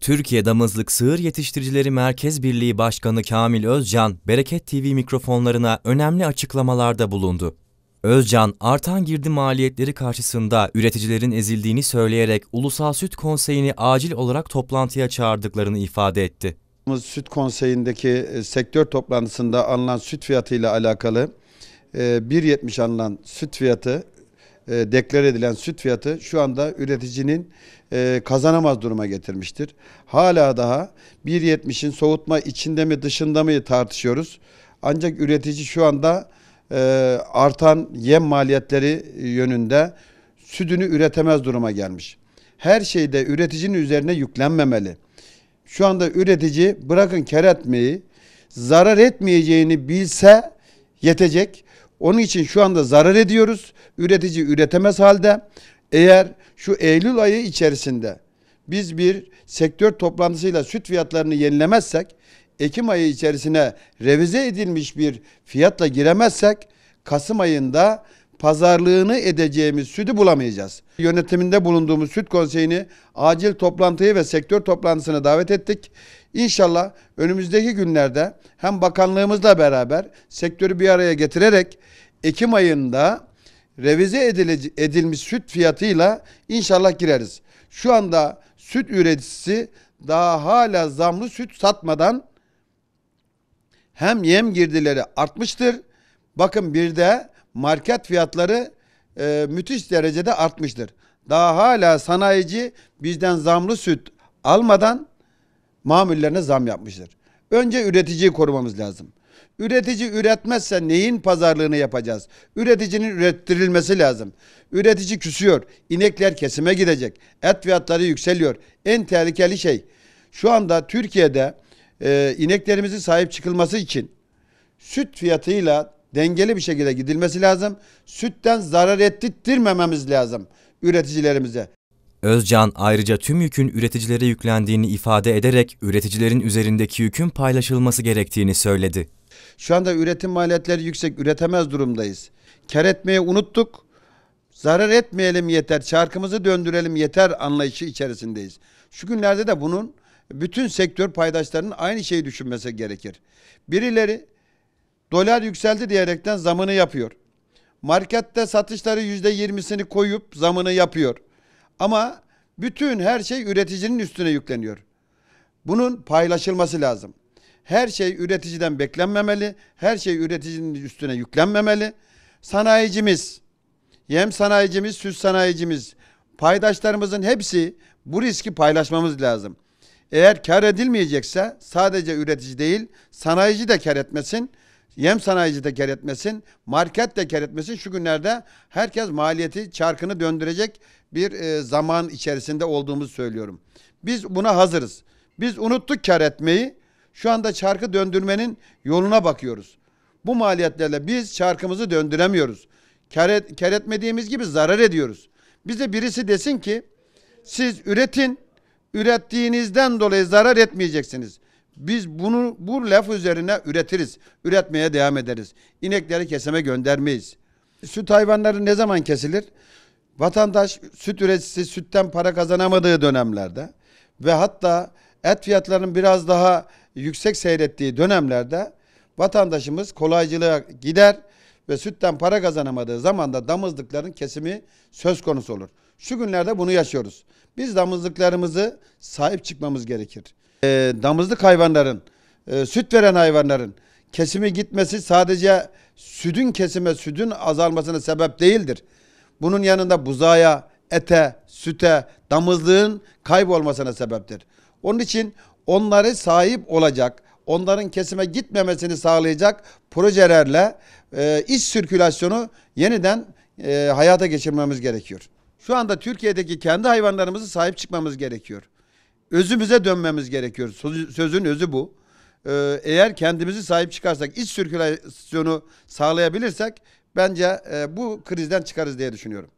Türkiye Damızlık Sığır Yetiştiricileri Merkez Birliği Başkanı Kamil Özcan, Bereket TV mikrofonlarına önemli açıklamalarda bulundu. Özcan, artan girdi maliyetleri karşısında üreticilerin ezildiğini söyleyerek Ulusal Süt Konseyi'ni acil olarak toplantıya çağırdıklarını ifade etti. Süt Konseyi'ndeki e, sektör toplantısında alınan süt fiyatıyla alakalı 1.70 e, alınan süt fiyatı e, deklar edilen süt fiyatı şu anda üreticinin e, kazanamaz duruma getirmiştir. Hala daha 1.70'in soğutma içinde mi dışında mı tartışıyoruz. Ancak üretici şu anda e, artan yem maliyetleri yönünde sütünü üretemez duruma gelmiş. Her şeyde üreticinin üzerine yüklenmemeli. Şu anda üretici bırakın kar zarar etmeyeceğini bilse yetecek. Onun için şu anda zarar ediyoruz. Üretici üretemez halde. Eğer şu Eylül ayı içerisinde biz bir sektör toplantısıyla süt fiyatlarını yenilemezsek, Ekim ayı içerisine revize edilmiş bir fiyatla giremezsek, Kasım ayında pazarlığını edeceğimiz sütü bulamayacağız. Yönetiminde bulunduğumuz süt konseyini acil toplantıyı ve sektör toplantısını davet ettik. İnşallah önümüzdeki günlerde hem bakanlığımızla beraber sektörü bir araya getirerek Ekim ayında revize edilmiş süt fiyatıyla inşallah gireriz. Şu anda süt üreticisi daha hala zamlı süt satmadan hem yem girdileri artmıştır. Bakın bir de market fiyatları e, müthiş derecede artmıştır. Daha hala sanayici bizden zamlı süt almadan mamullerine zam yapmıştır. Önce üreticiyi korumamız lazım. Üretici üretmezse neyin pazarlığını yapacağız? Üreticinin ürettirilmesi lazım. Üretici küsüyor. İnekler kesime gidecek. Et fiyatları yükseliyor. En tehlikeli şey. Şu anda Türkiye'de e, ineklerimizin sahip çıkılması için süt fiyatıyla dengeli bir şekilde gidilmesi lazım. Sütten zarar ettirmememiz lazım üreticilerimize. Özcan ayrıca tüm yükün üreticilere yüklendiğini ifade ederek üreticilerin üzerindeki yükün paylaşılması gerektiğini söyledi. Şu anda üretim maliyetleri yüksek, üretemez durumdayız. Kar etmeyi unuttuk. Zarar etmeyelim yeter, çarkımızı döndürelim yeter anlayışı içerisindeyiz. Şu günlerde de bunun bütün sektör paydaşlarının aynı şeyi düşünmesi gerekir. Birileri Dolar yükseldi diyerekten zamını yapıyor. Markette satışları yüzde yirmisini koyup zamını yapıyor. Ama bütün her şey üreticinin üstüne yükleniyor. Bunun paylaşılması lazım. Her şey üreticiden beklenmemeli. Her şey üreticinin üstüne yüklenmemeli. Sanayicimiz, yem sanayicimiz, süs sanayicimiz, paydaşlarımızın hepsi bu riski paylaşmamız lazım. Eğer kar edilmeyecekse sadece üretici değil, sanayici de kar etmesin. Yem sanayici de kar etmesin, market de kar etmesin. Şu günlerde herkes maliyeti çarkını döndürecek bir e, zaman içerisinde olduğumuzu söylüyorum. Biz buna hazırız. Biz unuttuk kar etmeyi. Şu anda çarkı döndürmenin yoluna bakıyoruz. Bu maliyetlerle biz çarkımızı döndüremiyoruz. Kar, et, kar etmediğimiz gibi zarar ediyoruz. Bize birisi desin ki siz üretin, ürettiğinizden dolayı zarar etmeyeceksiniz. Biz bunu bu laf üzerine üretiriz. Üretmeye devam ederiz. İnekleri keseme göndermeyiz. Süt hayvanları ne zaman kesilir? Vatandaş süt üreticisi sütten para kazanamadığı dönemlerde ve hatta et fiyatlarının biraz daha yüksek seyrettiği dönemlerde vatandaşımız kolaycılığa gider ve sütten para kazanamadığı zaman da damızlıkların kesimi söz konusu olur. Şu günlerde bunu yaşıyoruz. Biz damızlıklarımızı sahip çıkmamız gerekir. E, damızlık hayvanların, e, süt veren hayvanların kesimi gitmesi sadece sütün kesime, sütün azalmasına sebep değildir. Bunun yanında buzağa, ete, süte, damızlığın kaybolmasına sebeptir. Onun için onları sahip olacak, onların kesime gitmemesini sağlayacak projelerle e, iç sirkülasyonu yeniden e, hayata geçirmemiz gerekiyor. Şu anda Türkiye'deki kendi hayvanlarımızı sahip çıkmamız gerekiyor özümüze dönmemiz gerekiyor. Sözün özü bu. Ee, eğer kendimizi sahip çıkarsak, iç sirkülasyonu sağlayabilirsek bence e, bu krizden çıkarız diye düşünüyorum.